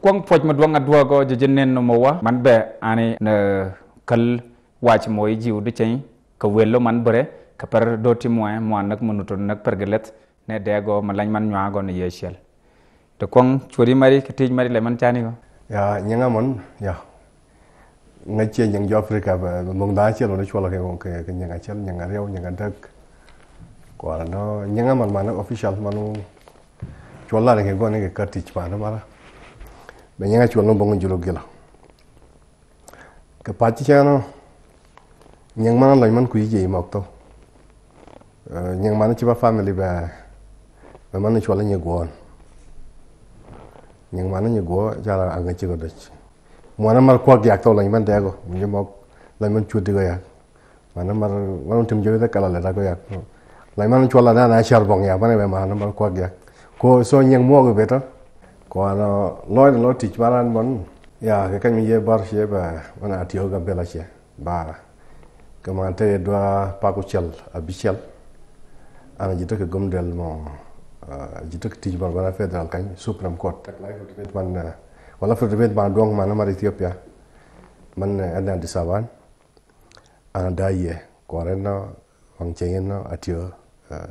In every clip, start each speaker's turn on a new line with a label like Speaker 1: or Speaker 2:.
Speaker 1: kwang poj ma go duago jejenen no mowa man be ani ne kal wach moy jiu de chen ka welo man bere ka par doti moy mo nak manuto nak gelet ne go ma lañ man nyaago ne yeshel to kwang chori mari ka tej mari le man chani go
Speaker 2: ya nyanga mon ya nga che yang jo afrika ba mong da lo ne chola ke ke ke nyanga chel nyanga rew nyanga dak ko no nyanga man man official manu chola ne ke go ne ke kartich mara ɓe ñega cuol no bongo julo gila ke paci ceno ñeng mana loñ man ku yije imok to ñeng eh, mana chiba ba family ba ba man cuol ñe goon ñeng mana ñe go chala anga ci go doc mona mar ko gyak to loñ man dego ñe mok loñ man cuudi go yak mana mar won tim jowi da kala la go yak loñ man cuol la na na charbon ya bane be mana mar ko gyak ko so ñeng mo go beto Kuano loy lo tich baran mon ya ke kan ye bar she ba mana ho ga bela she ba ke man te dwa pa ku chel a bi chel eh, ana jito ke gom del mo jito ke tich bar bana federal kan supreme court tak lai ko tibet man wala fur tibet man dong man mar eh, ethiopia man ana di sawan ana daye eh, koreno wang no atio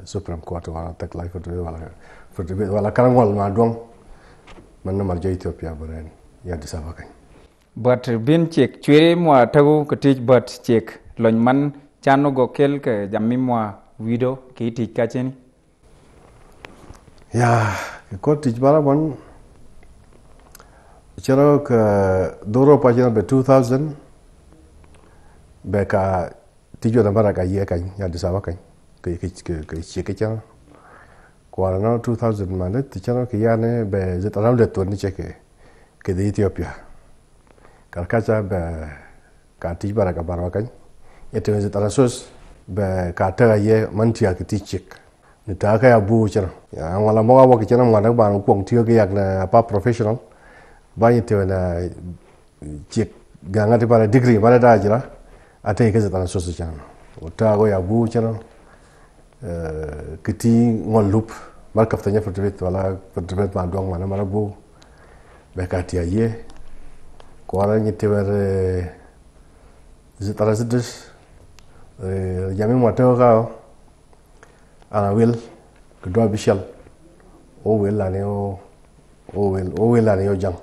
Speaker 2: supreme court wala tak lay ko tibet wala fur tibet wala wal ma dong mal alja ethiopia bonen yaddi sabakany
Speaker 1: bat bin chek chwere mwa tagu katich bat chek lony man chano go kel ke jammi mwa wido ke tich kacheni
Speaker 2: ya ko tich bara bon chero ka doro pa be 2000 be ka tijo da bara ka ye kan yaddi sabakany ke ke ke ke chek chero kwarano 2000 mane tichano yane be zitaram le tuwani cheke ke di Ethiopia. Karkacha be ka tich bara ka barwa kany. Yete wen sus be ka tega ye tiya ke tich chek. Ni taa ka ya buu chano. Ya ngwala mwa wa kichano mwana ba ngwa kwong tiyo ke yak na pa professional. Ba yete wen na chek ganga ti bara degree bara da jira. Ate yike zitaram sus chano. Ota ko ya buu chano. Eh, kiti ngol lup mal kaftanya fortebet wala fortebet ma dong mana mara bu be kati ye ko nyi te teber zitara zides yami eh, te ga ana wil kedua bishal o wil ane o o wil o wil ane o jang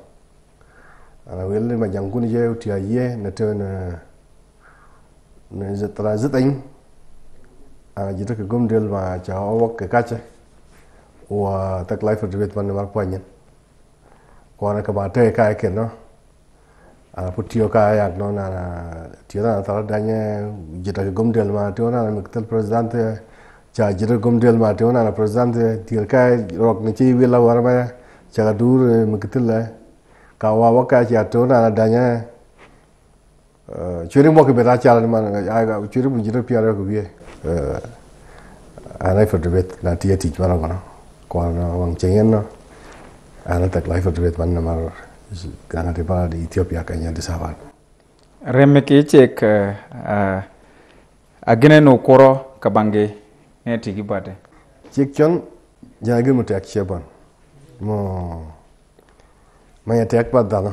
Speaker 2: ana wil ma jang kuni je utia ye na te na eh, na zitara zitain jita ke gomdel ma cha awak ke kache wa tak life debit man mar poanyen kwana ka te ka ke no a putio ka ya no na na tio na tara danye jita ke gomdel ma tio na miktel president cha jita gomdel ma tio na president tio ka rok ni chi wila war ma cha dur miktel ka wa wa ka cha tio na danye churi mo ke beta cha na ma churi mo jita piara ko bie aanay eh, fadhibeed naatiya tiij mana mana kuana wang cengenna aanay tak lai fadhibeed na mar gana di bala di Ethiopia kanya di sawan
Speaker 1: remme kece ke eh, eh,
Speaker 2: agene no koro kabange ne tigi bade cek chon jagi mutak cheban mo maya tek badana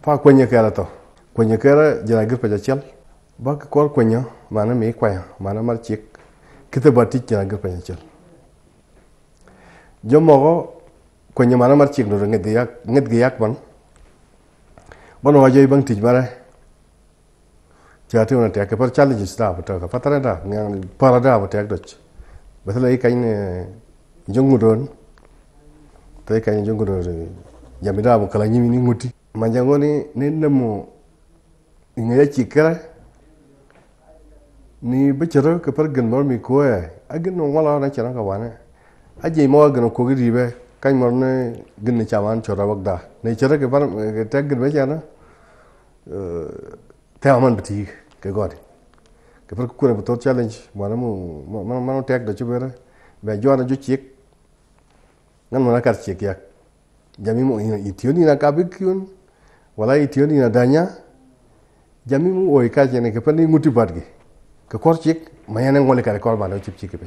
Speaker 2: pa kwenye kera to kwenye kera jagir pajachel ba ka kwar kwanya mana mai kwaya mana marci kita ba tiki na ga kwanya chal jomo go kwanya mana marci no ngat yak ngat ga yak ban ban wa joi bang tij bare jati ona tek par chal ji sta pa ta patara da ngang para da ba tek doch basala i e kain jongu don tay kain jongu don jamida bu kala nyimi nguti manjango ni nenemo ingaya ni bichere ke per gin mar mi koe a gin no wala na chana ka wane a je mo gin ko gi ribe kan mor ne gin ni chawan chora wakda ne chira ka ke eh, ta gin be chana eh, te aman ke god ka par challenge mana mu mana mana tek da chubera be jo na jo chik nan mana kar chik yak jami mo ina itioni na kabikyun wala itioni na danya jami mo oi ka chene ni nguti bat ka kor chik mayane ngole kare kor malo chip chik pe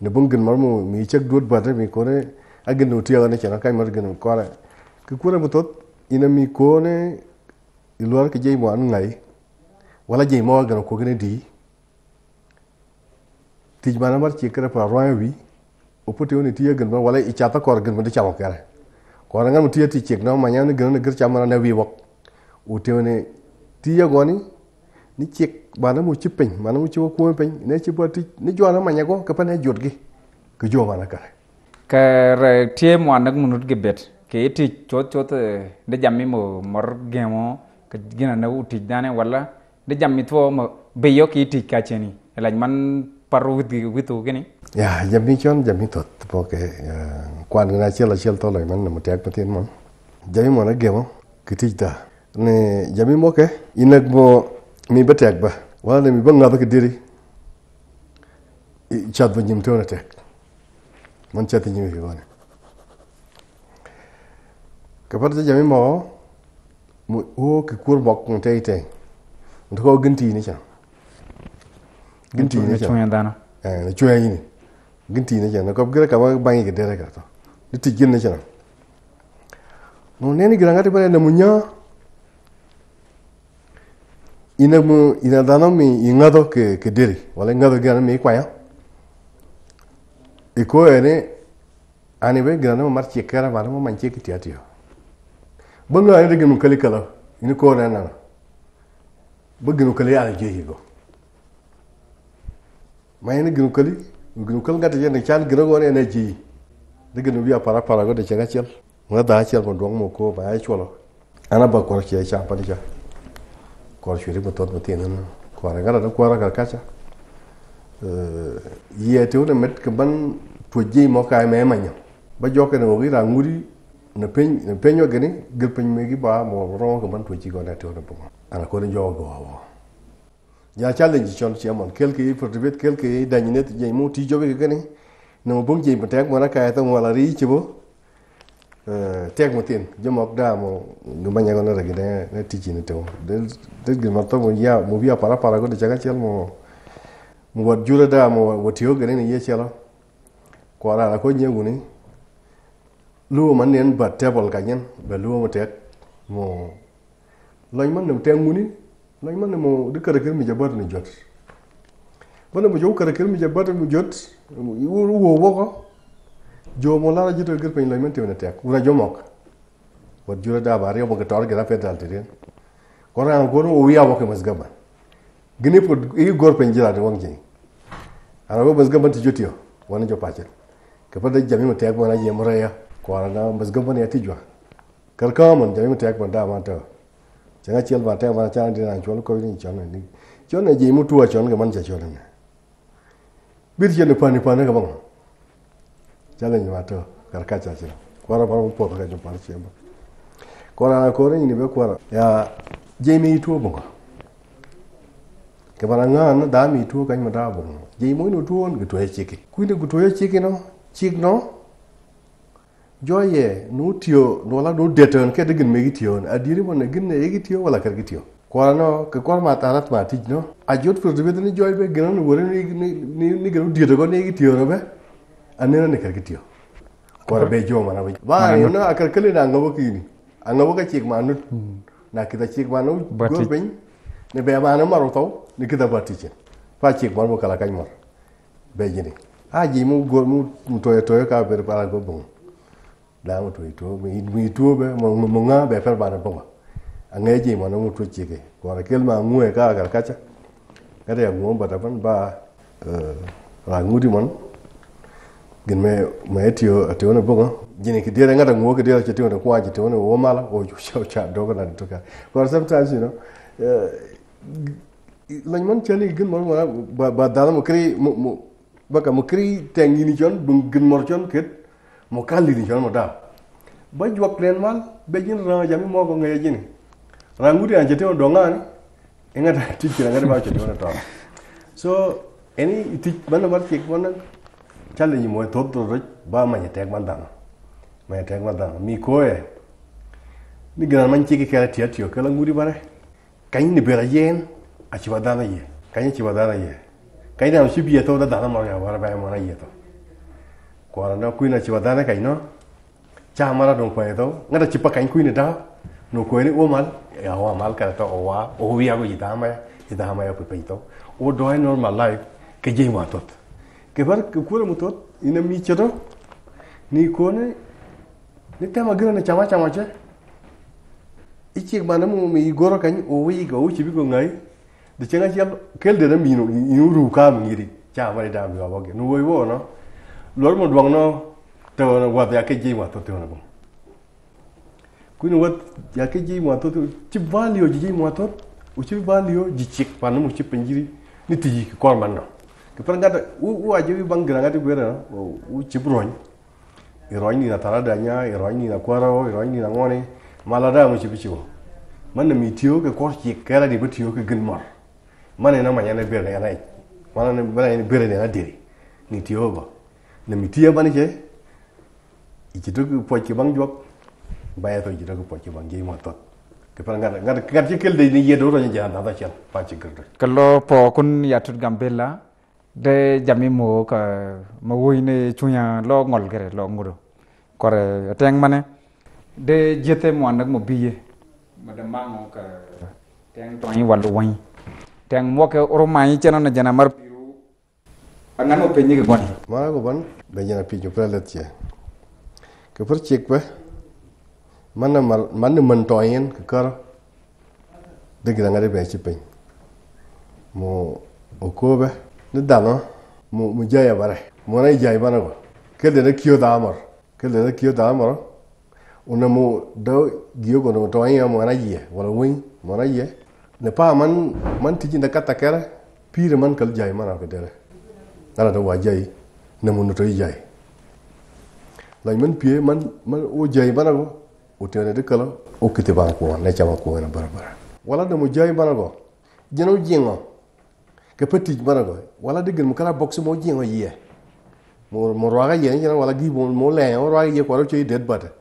Speaker 2: ne bun gin mar mu mi chak duot ba mi kore agin no tiya ne chana kai mar gin kore ka kore mu tot ina mi kone ilwar ke jey mo an ngai wala jey mo gan ko gine di tij mana mar chik kare pa roin wi opote oni tiya gin mar wala i chata kor gin mu de chamo kare kor ngan tiya ti chik no mayane gin ne gir chamana ne wi wok utewne tiya goni ni chik bana mu ci peñ mana mu ci wa kuma peñ ne ci bati ni jona manyago ka pane jot gi ke jo mana ka
Speaker 1: ka tie mo anak munut ge bet ke ti chot chot eh, de jammi mo mor gemo ke gina na uti dane wala de jammi to mo be yo ki ti ka cheni e la man paru wit gi witu gini
Speaker 2: ya jammi chon jammi tot po ke kwan na chela chel to la e man e, mo tek patin mo jammi mo na gemo ke ti ta ne jammi mo ke inak mo mi ba tek ba wala mi ba ngaba ka diri i chat ba nyim tona tek man chat nyim fi wana ka par ta jami mo mu o ki kur bok ng tay tay ndu ko ginti ni cha
Speaker 1: ginti ni cha chuya dana
Speaker 2: eh na e, chuya ni ginti ni cha na ko gira ka ba bangi ka dere ka to ni ti gin ni cha no neni gira ngati ba na munya ina mu ina dana mi inga do ke ke diri wala inga do gana mi kwaya iko ene ani be gana mu marci kara wala mu manci ke tiya tiya bango ani de mu kali kala ini ko na na bagin mu kali ala jehi go ma ina ginu kali ginu kal ngata jena chal gina go ne ji de ginu biya para para go de chaga chel ngada chel mo dong mo ko ba ay ya cholo ana ba ko che cha pa de na kwar mutinen kwarangara da kwarangara kacha ye na met kaban ji mo kay e me e manya ba na no ra nguri na pen na penyo gene gel pen gi ba mo ro kaban ji go na tewne ma ana na jo go wa ya ji chon kel chiamon kelke da nyi net ji mo ti na gene bung bong je batek mo na ta mo wala ri bo tek mutin jomo da mo ngumba nyago na ragi na na tiji ni to del del gil marto mo ya mo biya para jula da mo watio gane ni ye chelo ko ara ko man nen ba table ka nyen ba luo mo tek mo loy man no tek muni loy man mo de kare kare mi jabar ni jot bana mo jo kare kare mi jabar mi jot wo wo ko jomo lara jital gir piny loy men tek una jomok wat jula da bare yo boga e tor gena pedal tirin kora an gono o wiya boka masgaba gini po i gor piny jila de wongi ara bo masgaba ti jutio wona e jo pachet ke pada e jami mo tek mona je moraya kora na masgaba ne ti jwa kar kamon jami mo tek mon da ma chiel ba tek ma chan dinan chon ko ni chon ni chon ne tuwa chon ga man cha chon ne bir je pani pani ga bang jala ni wato karka chache kwara para po ka jom par chemba kwara na kore ni be kwara ya jemi itu bo ke bara ngan da mi itu ka ni da bo jemi mo no tuon ke toye chiki ku ni ku toye chiki no chik no joye no tio no la no deton ke de gin me gitio adiri mo ne gin ne gitio wala kar gitio kwara no ke kwara ma tarat ma tij no ajot fur de ni joy be gnan wore ni ni ni gnu dieto no be anena ne kitiyo
Speaker 1: kor be jo mana
Speaker 2: bai ba ne na akar kale na ngabo ni angabo ka cik manu hmm. na kita cik manu go be ne be mana maro to ne kita chen fa cik manu kala kany mar be jini aji mu go mu toyo toyo ka ber para go bon da mu toyo to mi to be mu nga be fer bana ngai ji mana mu to chike wara kel ma ngue ka akar kacha kada ya ta ban ba eh, rangudi mon gin me me etiyo atiyo ne bogo gini ki dira ngata ngwo ki dira chetiyo ne kwa chetiyo ne wo mala wo ju cha cha doga na tuka but sometimes you know eh, lañ man chali gin mor mora ba ba dala mo kri mo baka mo kri tangi ni jon bung gin mor chon ket mo kali ni jon mo da ba jwa len mal be gin ra jami mo go ngay ya jini rangudi an chetiyo do ngani e ngata tikira ngata ba chetiyo na to so any tik mana war tik man challenge mo thop to rich ba ma nyi tek man dang ma nyi tek man dang mi ko e ni gran man chi ki ka ti ti ko nguri bare kain ni bera yen a chi badana ye kain chi badana ye kain na shi biya to da dana ma ya war ba ma na ye to ko ra na ku na chi dana kain no cha ra dong pa ye to ngada chi pa kain ku ni da no ko ni o mal ya wa mal ka to o wa o wi ya go yi da ma yi da ma ya pu ya pe to o do normal life ke jei ma tot kibar kukura mutot inamichiro nikone nitema gira na chama chama che ichik manamu mi igoro kanyi owi ga uchi biko ngai de chenga chial kel de nami no inuru kam ngiri cha wale da mi waboge no woi wono lor mo dwang no to no wa ya ke jima to to no kuin wat ya ke jima to to chi valio jima to uchi valio jichik manamu chi penjiri ni tiji korman no kepar ngata u u aje wi bang grangati gwera o u jibrony irony na tarada nya irony na kwaro irony na nangone malada mu jibicho man mi tiyo ke kor ci kera di batiyo ke gin mar man na ma yana bera yana ai man bera bere yana bere yana diri ni tiyo ba na mi tiyo ban ke iki to ko po ki bang jok baya to iki ke ko po ki bang ge mo to kepar ngata ngata ngata ci kel de ni yedo ro jana da ci pan ci
Speaker 1: kalo po kun yatut gambella de jami mo ka ma woine chuya lo ngol gere lo nguro kore teng mane de jete mo anak mo biye mada mango ka teng toyi walu wai teng mo ke ormai chena na jana mar piru
Speaker 2: anan mo penyi ke goni ma go ban be jana pinyu pralet che ke per chik ba mana mal mana men toyin ke kar de gidangare be chi pin mo okobe nidana mujaya bare mona ijai bana go kele na kiyo da amor kele na kiyo da amor una mu do giyo go no to anya mona ye wala wing mona ye ne pa man man tiji na kata kera pire man kal jai mana ko dere ala da wa jai ne mu no to jai la man pie man man o jai bana go o tere de kala o kiti ban ko ne chama ko na bara bara wala da mu jai bana go jeno jingo kepa mana bãnego wala di gilm kala box mo o yɩɛ mo ga yɩɛ yẽna wala gi mo lɛɛ wã roag ko ro coe dead bata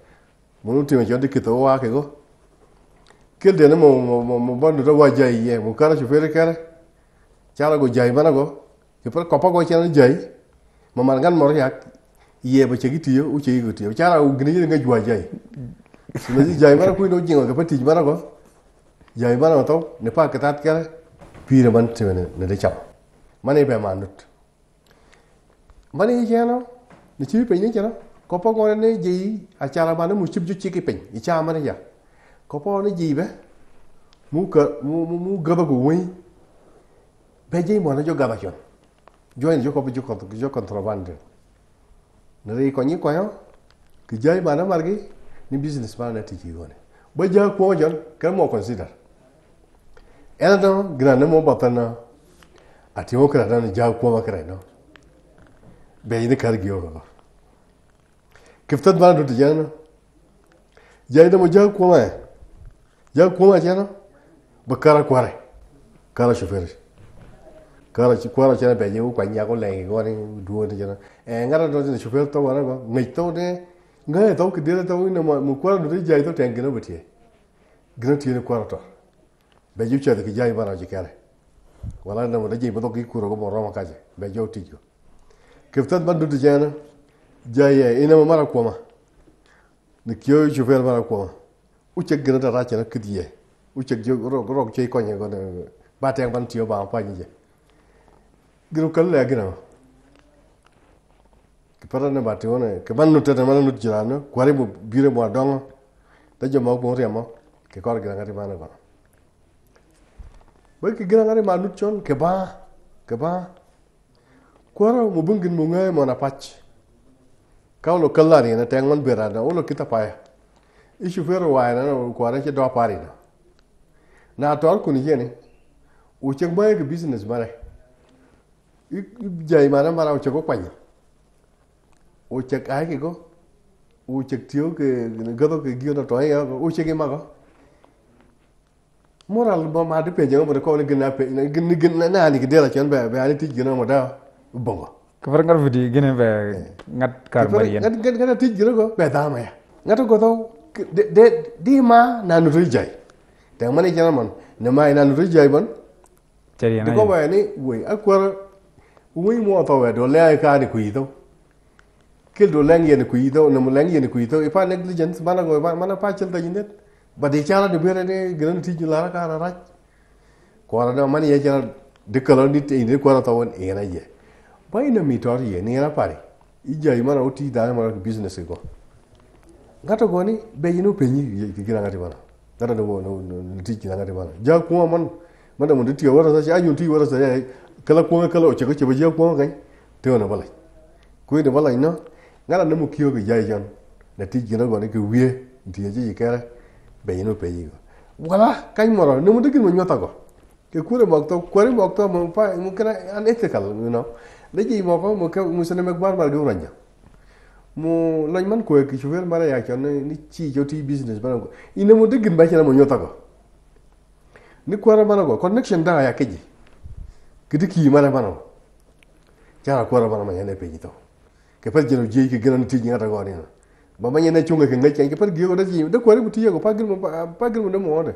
Speaker 2: mo nu tɩmã cɔ dɩ kɩtɩ wa kɩgo kel dene mo do wa jai yɩɛ mo kãna chofeere kɛrɛ carago jai bãnego kɩpa kɔpago cẽna jai ma manegãn mor yak yɩɛ ba cegi tɩyo u ceyigo tɩyo carago gine yelenga juwa jai jai bãna kuɩno jẽngã mana tij jai to ne pa tat kare biraman man tɩme ne da chab mane be manut mane dut ma ne yikɛɛnɔ ne cibi peny ne kɛra ne jeyi a chara baa ne mu chip ju ciki peny i mane ya ko po ne jeyi be mu ka mu mu mu gaba go wei be jeyi mo ne jo ga ba jo ne jo kɔpɔ jo ko jo kontrobande ne re ko yo ki jai baa mar gi ni business baa na ti jeyi gɔne ba jaa ko jo ka mo consider Eldon grande mo batana ati o kra dan jaw ko makra no be ni kar gi o kiftat ban do na jay da mo jaw ko ma jaw ko ma jana bakara kware kara shofer kara ci kwara jana be yewu kwa nya ko le ko ni na ni jana e ngara do ni shofer to wara ba ngai to de ngai to ki de to ni mo kwara do jay to tengena betie gna tiene kwara to be jibcha da kijai bana jikare wala eh, na wala jibo dogi kuro go boroma kaje be jo tijo kiftad bandu dijana jaye ina ma mara koma ne kiyo chufer mara koma uche gna da racha na kidiye uche jo ro ro chei konya go ba te ban tiyo ba pa nije giru kalle agina ki parana ba te wona ke bannu tata mana nut jirano kware bo bire mo dongo da jo mo bo remo ke kor gna ngati bana bana bởi cái gina ngari manut chon keba keba kwara bưng bungin mông ấy mà na pach ka lo kala ni na tengman bera na lo kita pa isu fero wa na no kwara chỉ do pari na na tor kun ye ne u che ba cái business này, mare i jai mana mara u che ko kwani u che ai ke go u che cái ke gado cái gio na toàn ai u che cái ma go moral bo ma de peje ngam ko le gëna pe na gën na na ni dela la on ba ba ni ti gëna mo da bongo
Speaker 1: ko far ngar vidi gëna ba eh. ngat kar bari ngat
Speaker 2: ngat ngat ti gëna go ba da ma ya ngat go to de di ma na nu ri jay te ni ci man ne ma na nu ri jay bon
Speaker 1: ci ya na ko ya. ba
Speaker 2: ya ni we akwar we mo to we do le ka ni ku yi to kil do lengi ni ku yi to ne mo lengi ni ku yi to ipa negligence na go na pa chel ta jindet bade kyala de bere de gran tiji lara kara raj kwara da mani ya kyala de kala ni te inde kwara ta won e ye ba ina mi tor ye ni era pare ija yi mara uti da mara business e go ngata goni be yinu penyi ye gira ngati bana dada do no tiji ngati bana ja kuma man mada mun tiji wara sa ayun tiji wara sa kala kuma kala o cheke chebe ja kuma kai te ona bala ku de bala ina ngara nemu kiyo ge ja jan na tiji na goni ke wie ndiye ji kere bayi go wala kai moro ne mo degil mo nyota go ke kure mo to kure mo to mo pa mo kena an ethical you know de ji mo ko mo ka mo sene mek bar bar go ranya mo lañ man ko ki chuvel mara ya ko ni ci ti business banango ina mo degil ba ci mo nyota go ni kwara banago connection da ya keji kidi ki mara banago jara kwara banago ma yane pe to ke pa jeno jeyi ke gënon ti ñi go ni bama nyene chunga ke ngai change par giyo da ji da kwari mutiya ko pagir mo pagir mo da mo da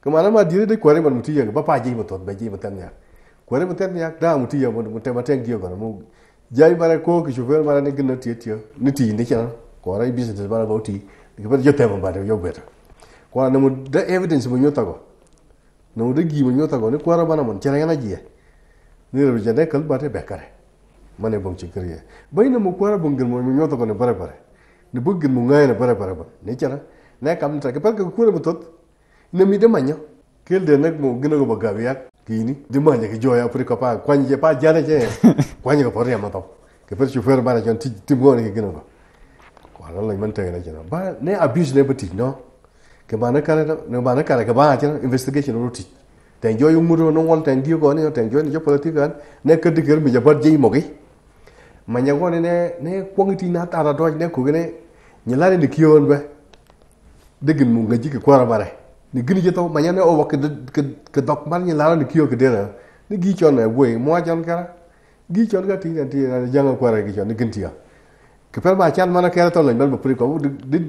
Speaker 2: kamana ma dire da kwari mo mutiya ba pa ji mo to ba ji mo tan ya kwari mo tan ya da mutiya mo mo tan tan giyo ko mo jai bara ko ki shofer bara ne gna tiya tiya ni ti ni kyan ko rai business bara ba uti ki par jote mo ba da yo beta ko na mo da evidence mo nyota ko na mo da gi mo nyota ko ni kwara bana mo tira yana ji ni ro jane kal ba te bekare mane bom chikriye bai na mo kwara bongir mo nyota ko ne bare bare nibugin mungayna bara bara ba ne chara na kam tra ke par ke kula mutot ne mi de manyo kel de nak mo gina go baga yak kini de manya ke joya pri ko pa kwanje pa jana je kwanje ko por ya mato ke per chufer bara jon ti ti mo ne gina go kwala la man te na jana ba ne abuse ne bati no ke mana kare ne mana kare ke ba jana investigation ro ti ten jo yung muro no won ten dio go ne ten jo ne politikan ne ke diker mi jabat jei mo gi manya go ne ne kwang ti na ta ra do ne ku ne nyilani ni kiyon be degin mu nga jiki kwara bare ni gini jito manyane o wak ke dok man nyilani ni kiyo dera ni gi chon na e, boy mo chon kara gi chon ga tinga tinga na janga kwara gi chon ni gintia ke per ba chan mana kera tolon bel ba pri ko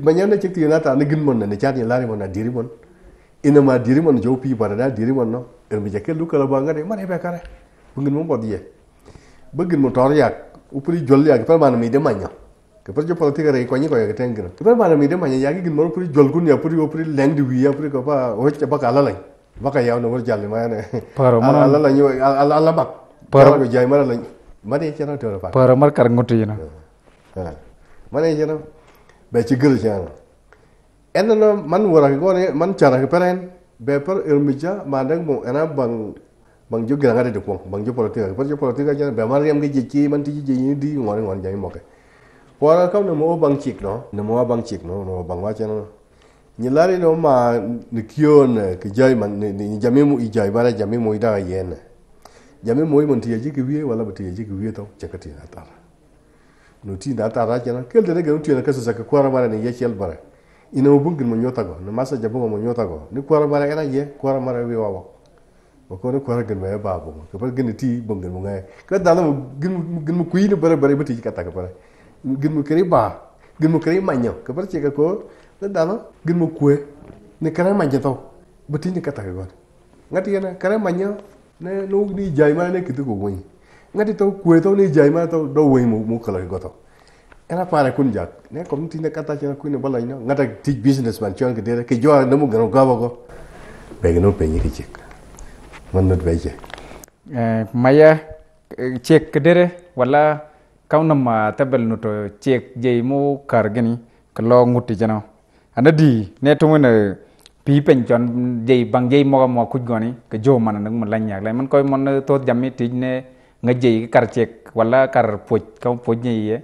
Speaker 2: manyane chik na nata ni gin mon na ni chan nyilani mon na diri mon ina ma diri mon jo pi bare da diri mon no er mi jake lu kala ba ngade man e be kare bungin mon bodiye bugin mon tor yak upri jol yak pel man mi de manyo kepar jo politika rei ko kwa ko ya ten gina ke mana mi de manya yagi gin mor puri jol kun ya puri puri leng di wiya puri kapa wo o che ba kala lai baka yau na no wor jalle ma ne para mana ala la ni ala ala ba para ko jay mara lai ma de na to bak para
Speaker 1: mar kar ngoti yina
Speaker 2: ma de che na be ci gel ena na man wora ko man chara ke peren be par ilmija ma dag mo ena bang bang jo gira ngare de kwong bang jo politika par jo politika jana be mar yam ge jeki man ti ji ni di ngor ngor jay mo wara kam ne mo bang chik no ne mo bang chik no no bang wa chen ni lari no ma ni kion ke jai man ni jami mu i jai bara jami mu i da yen jami mu i mon tiye ji wie wala bati ji ki wie to chakati na ta no ti na ta ra chen kel de ga ti na kaso zaka kwara bara ne ye bara ina mo bungin mo nyota go ne masa jabu mo nyota go ni kwara bara ena ye kwara mara wi wa wa ba ko ne kwara gin ba bo ka bar gin ti bungin mo ngai ka da mo gin gin mo kuyi ne bara bara bati ji ka ta ka bara gin mo kere ba gin mo kere manyo ka par che ka ko da dalo gin mo kwe ne kare manje to bati ni kata gon ngati yana kare manyo ne no ni jai ma ne kitu ko gon ngati to kwe to ni jai ma to do we mo mo kala go to era para kun jat ne kom ti ne kata che ku ne bala ino ngata ti business man chon ke dere ke jo na mo gano gabo go be gno pe ni ke chek man not be che
Speaker 1: eh maya eh, chek ke dere wala kam nam ma tabel no to cek je mu kar gani ko lo ngutti jeno anadi ne to mun pi pen chon je bang je mo mo ku goni ko jo man nak mun lan yak man koy mon to jammi ti ne nga je kar cek wala kar poj kam poj ni ye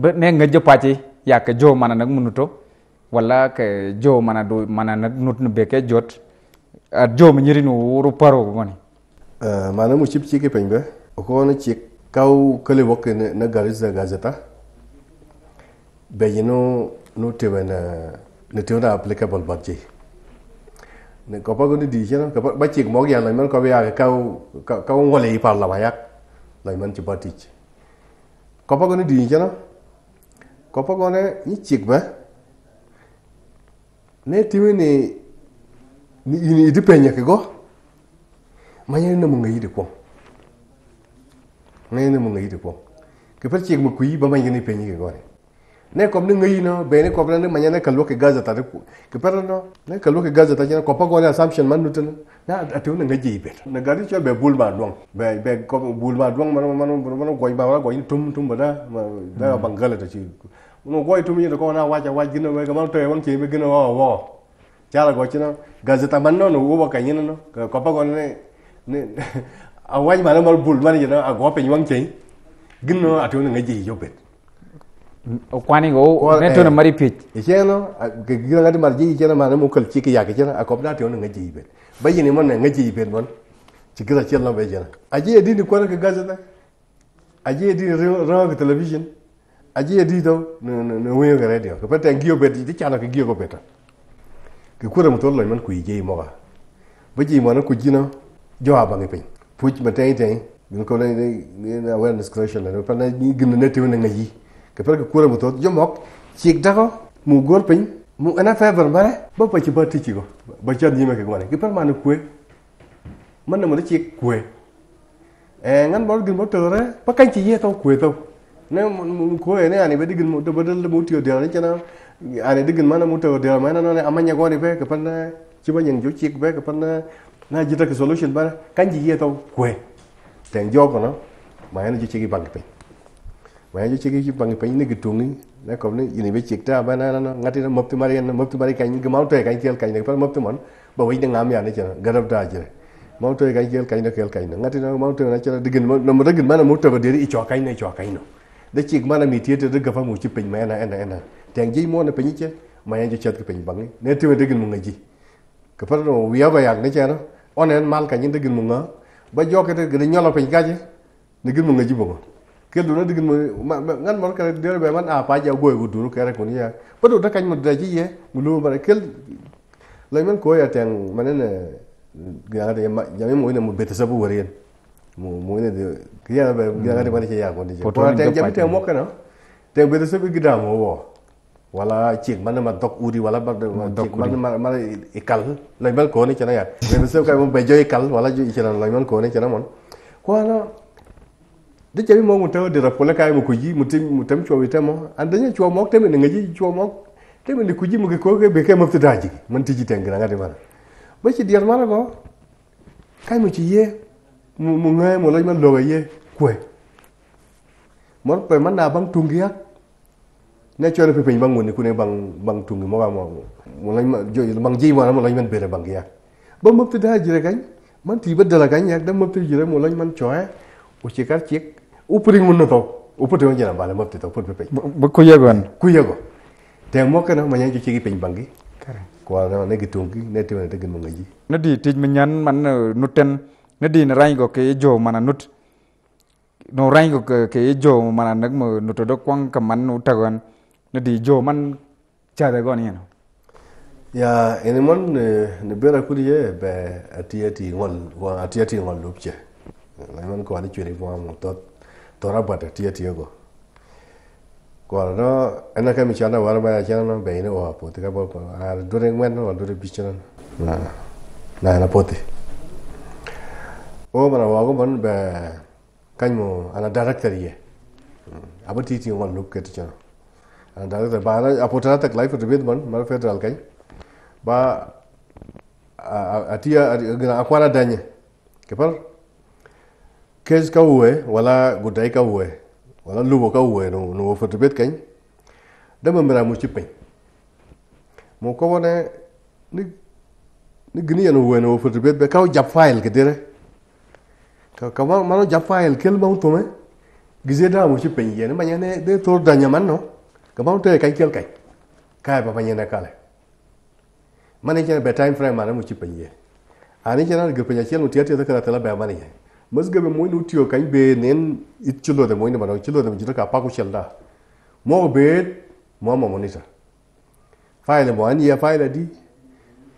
Speaker 1: be ne nga jo pati yak jo man nak mun to wala ke jo mana do mana nak
Speaker 2: nut no beke jot
Speaker 1: a jo mi nyirinu ru paro goni
Speaker 2: uh, mana mu chip chike pen be ko ne chik kau kele woke na, na gariza gazeta be yino no tewe na ne tewe na applicable budget ne ko pa goni di jena ko ba ci mo ya na men ko ya kau kau ngole yi parla ba yak na men ci batich ko pa goni di jena ko pa gone ni ci ba ne tewe ne ni ni di penya ke go ma na mo ngi e di ko ngay nên mình nghĩ được không cái phát triển một quý bao nhiêu này như cái gọi này cọp nó ngay nó bên này cọp nó mà nhà này kalua cái gaza ta cái phần nó này kalua cái gaza ta nhà cọp gọi là assumption mà nút nó à thiếu nó ngay gì biết nó gari cho bé bull mà đoan bé bé cọp bull mà đoan mà mà mà nó gọi mà gọi như tum tum mà đó mà đó ừ. bằng gala ta chứ nó gọi tum như nó có na wa cha wa gino về cái mà trời món chỉ về gino wow wow cha là gọi chứ nó gaza ta mà nó nó uo cái như có cọp gọi này a waj mala mal bul man yina a gope yuang teng ginno atun nga ji yobet o kwani go ne to na mari pit yeno ke gira ngati mar ji yena man mo kal ci ki yak a kopna to nga ji bet bayini mon nga ji bet mon ci gira ci lambe jena aji edi ni kwani ke gazeta aji edi ro ke television aji edi do no no wiyo ke radio ke peten giyo bet di chana ke giyo bet ke kura mo lo man ku yi ji mo ba na ku jina jo abangi puch ma tay tay gin ko ne ne awareness creation ne pa na ni gin ne tiwne na yi ka per ko kura mo to jomok chik dago mu gor pin mu ana favor mare bo pa ci ba ti ci go ba ci ni ma ke gone ki per ma ne kwe man na mo ne chik kwe e ngan bo gin mo to re pa kan ci ye to kwe to ne mu kwe ne ani ba digin mo to badal mo tiyo de ne kana ani digin mana mo to de mana ne amanya gone be ka pan ci ba nyen jo chik be ka pan na jita ki solution bara kan ji yeto kwe ten jogo no ma yana ji chigi bangi pin ma yana ji chigi bangi pin ni gitungi na ko ni ni be chik ta bana na ngati na mopti mari na mopti mari kan gi mau te kan tiel kan ne par mopti mon ba wi ngam ya ne chana garab da jire mau te kan tiel kan ne kel kan ngati na mau te na chana digin no mo digin mana mo te ba diri i à? cho kan ne cho kan no de chik mana mi tiete de gafa mu chi pin ma yana ena ena ten ji mo na pin che ma yana ji chat ki pin bangi ne te digin mo ngaji ka par no wi ya ba yang ne chana onen mal ka nyinde gin munga ba jokete gin nyolo pin kaje ne gin munga jibunga kel duna digin mo ngan mal ka dere be man a ah, pa ja goy gu duru kare kun ya ba do takany mo daji ye mulu ba kel lay men ko ya teng manen gya ga ma ya mo ina mo beta sabu waren mo mo ina de kya be gya ga de man ke ya kun de ko ya teng ja bita mo kana teng beta sabu gida mo wo wala cik man ma dok uri wala ba dok man ma ma ikal lay bal ko ni ya be se kay mo be joy kal wala ju cana lay man ko ni mon ko ana de jabi mo mo taw de wala kay mo ko ji mo tim mo tam chowi tamo an danya chow mo tam ne ngaji chow mok tam ni ku ji mo ko ke be kay mo tata ji man ji teng na ngade mana ba ci diar mana ko kay mo ci ye mo mo ngay mo lay man lo ye kwe mon pe man na bang tungiak nên cho natural pe pe bang mun ku ne bang bang tung mo ba mà mo ngai ma jo bang ji wa mo ngai man bere bang ya ba mo te da jira kan man ti ba dala kan ya da mo te jira mo ngai man choe o che kar chek upring mun no to upu te jira ba mo te to pun pe pe ba ku ya gon ku ya go te nó kan ma ngai ji ki pe bang gi kwa na ne gi tung gi ne te ne gi mo ngai
Speaker 1: nó na di ti men nyan nó uh, nu nó na nó na rai go ke e jo nó nut nó rai go ke e jo mana nó mo nó to do kwang ka man nu ta gon nidi jo man cada goni yeno
Speaker 2: ya ene mon ne bera kulie be atiati ngol wa atiati ngol lupche na mon ko ani chiri ko amu to tora bata atiati go ko no ena ka mi chana war ba chana no be ine wa po te ka bo a dure ngwen no dure bichana na na na pote o mana wa go mon be kanyo ana director ye hmm, abati ti ngol lupke ti chana apotanatak lai fo bed man mar federal kay ba atiya gna akwana danye kepar kes ka uwe wala gudai ka uwe wala lubo ka uwe no no fo bed kay dama mera mu ci pay ni ni gni yan uwe no fo bed be jap file ke dire ka ka jap file kel ma utome gize da mu ci pay yene ma nyane tor danya man no gamamtoekaikilkai kaya papanyena kale mane chena be time frame mana muchi panye ani chena gir panya chelu tiati ta kala be mane ye mas gabe moy nu tiyo kan be nen it chulo de moy ne mana chulo de mujira ka paku chelda mo be mo mo monita file mo ani ya file di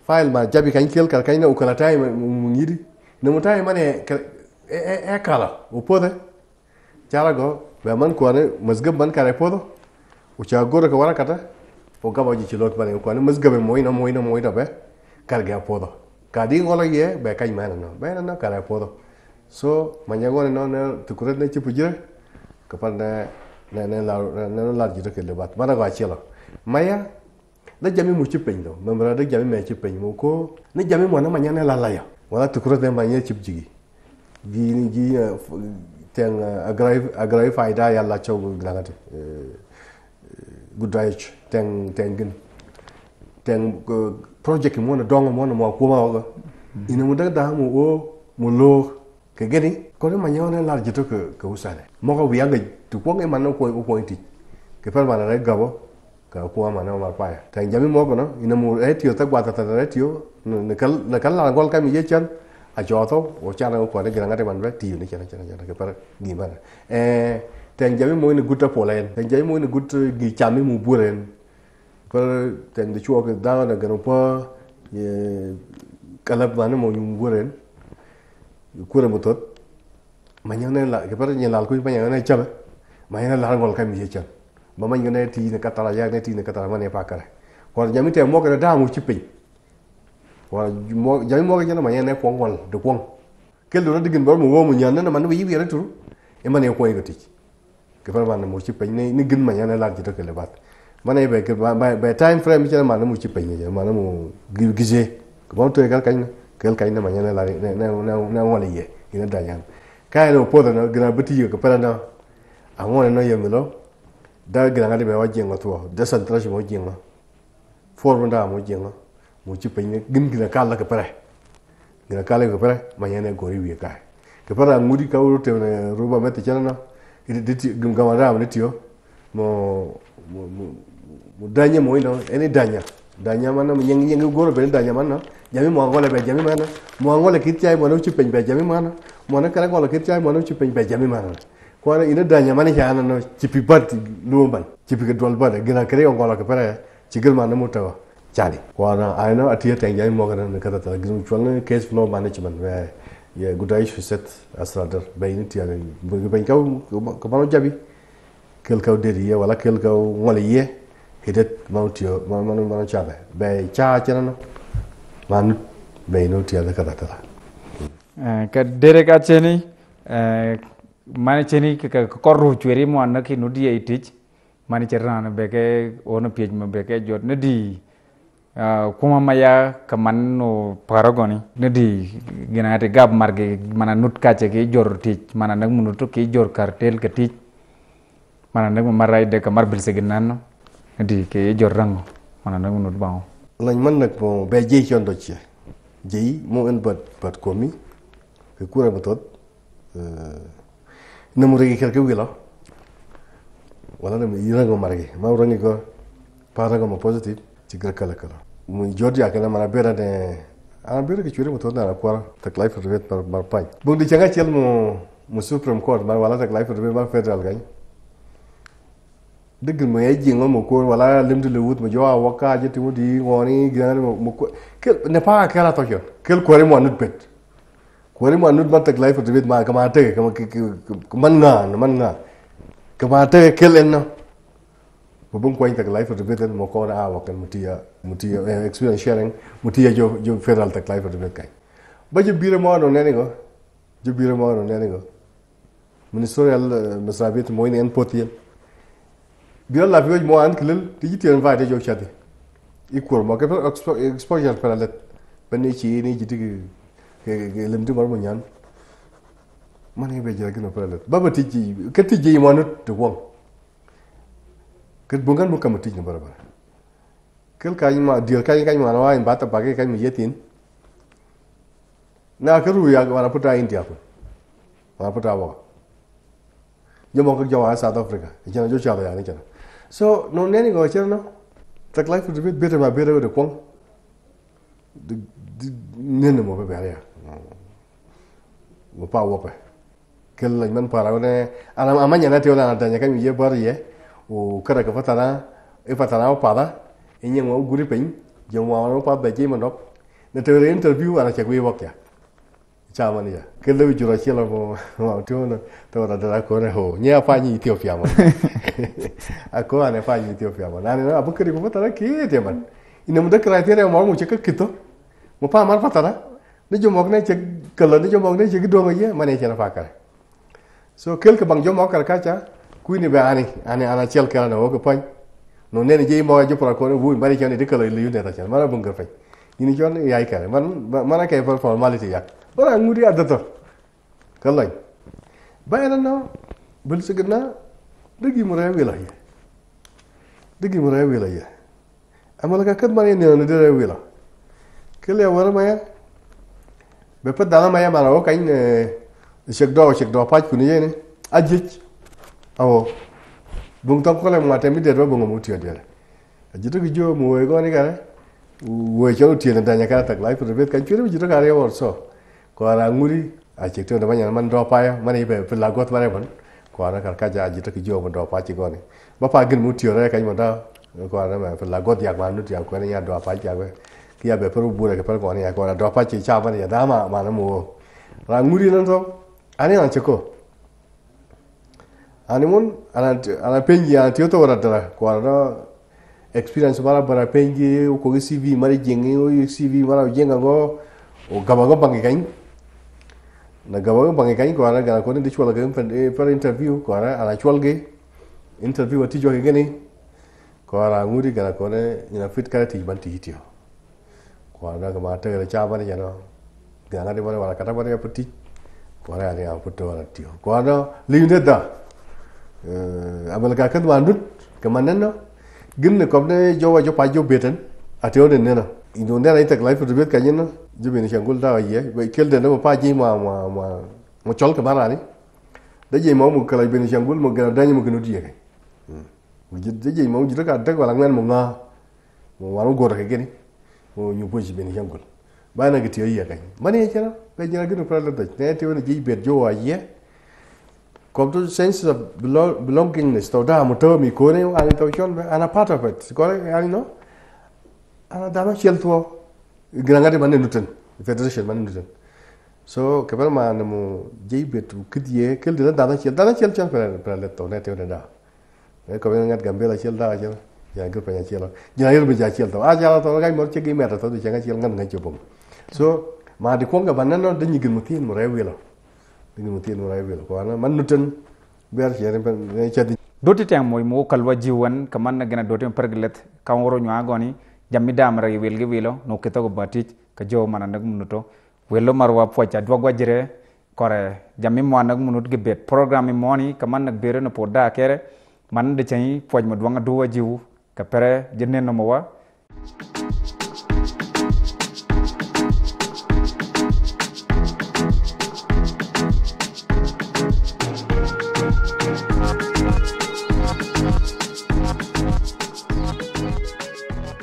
Speaker 2: file ma jabi kan kel kal kan na ukala time mungiri ne mo time mane e e kala upode chara go be man ko ne mas gabe man kare podo uchagoda ka warakata foka ba ji chilot bane ko ne moy na moy moina be kar ga podo kadi ngolo ye be kai mana no be na kar podo so manyago ne no ne tukuret ne chipujire kapan ne ne ne la ne la ji ke le bat mana ga chilo maya da jami mu chi pendo memra da jami me chi pendo ko ne jami mo na manyana la la ya wala tukuret ne manya chipjigi gi gi teng agrai agrai faida ya la chogu grangate eh gudaich teng tengin teng project mo na dongo mo na mo kuma ga mm-hmm. ina mo da mo o mo lo ke gedi ko ma nyone lar jito ke ke usane mo ga wi anga tu ko ngi e man ko ko e, inti e ke par mana re gabo ka ko ma na ma pa ya teng jami mo ko no ina mo etio ta gwa ta ta etio ne kal ne kal la gol ka mi ye chan a joto o chan ko ne gran ga te man ba ti ne chan chan chan ke par gi man eh teng jami mo ina gutta polen teng jami mo ina gutta gi chami mu buren ko teng de chuo ke da na gano pa ye kalab na mo yum buren kure mo tot manyang na la ke par ni lal ko manyang na chal manyang na lal gol kam ye chal ba manyang na ti na katara ya na ti na katara mane pa kare ko jami te mo ke da mu chi pe wa jami mo ke na manyang na ko ngol de ko ke lo na digin bar mo wo mu nyan na man wi wi na turu e mane ko ye ko tich gefar ma na murci penye ni gin ma yana lar jira kele bat mana ibe ba time frame jita ma ya, na murci penye jita ma gil mu gije gefar to egal kain kel kaina ma yana lar na na na wala ye ina dayan kai no poda na gina biti yo gefar na awon na yo melo da gina ngade be wajin ngatu da santra shi mo jinga form da mo jinga murci penye gin gina kala gefar gina kala gefar ma yana gori wi kai gefar ngudi ka wuro te na roba mete chana gamara wani tiyo mo mo danya mo ina ene danya danya mana yang yang goro be danya mana jami mo angola be jami mana mo angola kitia mo no chupen be jami mana mo na kala gola kitia mo no chupen be jami mana ko ina danya mana ya na no chipi bat lumban chipi ke dol bat gina kare angola ke pare chigel mana mo tawa chali ko na aina atiya tangya mo kana na kata ta gizum chwang case flow management የጉዳይ ፍሰት አስተዳደር በይነት በኝከው ከማኖ ጃቢ ከልከው ደድየ ዋላ ከልከው ሞልየ ሂደት ማኖ ቻበ በቻ ቸነነ ማኑ በይኖት ያለ ከታተላ
Speaker 1: ከደረቃቸኒ ማንቸኒ ከቆሮቹ የሪሞ አነኪ ኑዲየ ኢትጅ ማንቸራን በከ ኦነ ፔጅ መበከ ጆት ንዲ Ya, kuma maya kaman no paragoni nadi ati gab marge mana nut kache ke jor tic mana nak munutu ke jor kartel ke tic mana nak marai de kamar bil seginan nadi ke jor rango mana nak munut bango
Speaker 2: lañ man nak bo be jey ci ci jey mo en bat bat komi ke kura batot euh mo regi kel ke wila wala ne yina go marge ma rangi ko paragon mo positive tigir kala kala mun georgia kana mana bera ne ana bera ke chure mutu na kwar ta life rivet par mar pai bu di changa chel mu mu supreme court mar wala ta life rivet mar federal gai digin mu yaji ngo mu ko wala limdu le wut mu jowa waka je ti wudi ngoni gana mu ko ne pa kala to kyo kel kore mo nut bet kore mo nut batak life rivet ma kama te kama man nga man nga kama te kel enno ko bin ko tak life to betel mo ko ra wa kan mutiya mutiya experience sharing mutiya jo jo federal tak life to bekai ba jo bira mo no ne go jo bira mo no ne go ministerial masabit mo ne en potiel bira la vio mo an klil ti ti en va de jo chati i kur mo ke exposure para let pani chi ni ji ti ke lem ti mo mo nyan mane be jara kino para let ba ba ti ji ke ti ji mo no to wong kad bongan mo kama tijna bara bara kal kany ma dial kany kany ma nawa in bata bage kany ma yetin na karu ya wana puta india ko wana puta wa jomo ko jawa south africa jana jo chaba ya ni jana so no neni go chero no tak life to be better ma better with the kwang the nene mo be bare ya mo pa wo pa kal man para ne ana amanya na tiola na tanya kany ye bar ye o kada ka fatana e fatana o pada e nyang o guri pin je mo o pa be je mandok na te re interview ara chakwe wakya chama ni ya kelo jura chela mo mo tuna to ra da ko ne ho nya pa ni ethiopia mo a ko ane pa ni ethiopia mo na ne abu kri ko fatana ke te man ina mo da criteria mo mo cheka kito mo pa mar fatana ne jo mo ne chek kelo ne jo mo cái chek do ngi ma ne là phải kare so kel ka bang jo mo kar ka kuni be ani ani ana chel kala na wogo pany no nene je mo jo pra ko bu mari chani de kala liyu ne ta chan mara bunga pay ni chon ya ai kare man mana kay for formality yak ora ngudi adato kallai bayana no bil signa digi mura wilaya digi mura wilaya amal ka kad mari ne ne de wila kale wara maya be pa dala maya mara o kain shekdo shekdo pach kuni je ne ajich awo bung tok kole ma temi de ro bungo mutio de jito gi jo mo go ni gare wo jo ti na danya tak lai prebet kan chiro jito kare wor so ko ara nguri a chik to banya man do pa ya man ibe la got mare bon ko ara kar ka ja jito gi jo mo do pa go ni ba pa gin mutio re kan mo da ko ara ma la got ya ma nut ya ko ni ya do pa ja we ki ya be pro bure ke ko ni ya ko ara do pa cha ba ma ma na ra nguri nan to ani an chiko animun ana pengi ana tiyoto wara dara kwara experience mara bara pengi uko CV mara jengi uko CV mara jenga go o gaba go bangi kain na gaba go bangi kain kwara gara ko ndi chwala gan eh, per interview kwara ana chwalge interview wa tijo gani kwara ngudi gara ko ne ina fit kala tij banti hitio kwara ga mata gara cha bana jano gara de bana wala kata bana ya puti kwara ya puto wala tiyo kwara liunde da Eh, abalga kan wandut kamanan no gin ko ne jowa jo pa jo beten atio de nena indo nena tak life to bet kanyen no jibe ni shangul da ye we kel den no pa ji ma ma ma mo chol ka barani da ji ma mo kala be shangul mo gara dani mo gnu die hmm. mo je da ji ma mu ka da wala ngan mo nga mo waru gor ke gini mo nyu bo jibe ni shangul bana gitiyo ye kai mani ye kera be jira gnu pra la da ne ti wona ji bet wa ye Komt sense of belongingness. Tau da mo tau mi kone yo ani tau chon ana part of it. Có lẽ anh anh đã ani no. Ana dama chel tuo. Grangade mane nuten. Federation mình mane nuten. So kapal ma nemu jei betu kidye kel dina dana chel dana chel chel pera pera le tau ne teo ne da. Ne kapal ngat gambela chel da chel. Ya gel pera chel. Jina yel bi ja chel tau. A jala tau gai mor chegi meta tau di changa chel ngan ngan chopom. So đến di kwanga banana de nyigin mutin mo rewilo. dingin mutin wala ibel ko ana man nutan biar chere pen ne chadi doti tem moy mo kalwa jiwan kaman
Speaker 1: na gena doti perglet kan woro nyaa goni jammi damra gi wilo no kito go batic ka jo mana nak munuto welo marwa pocha dwagwa jire kore jammi mo nak munut gi bet programme moni kaman nak bere no poda kere man de chai poj dwanga duwa jiwu ka pere jenne no mo wa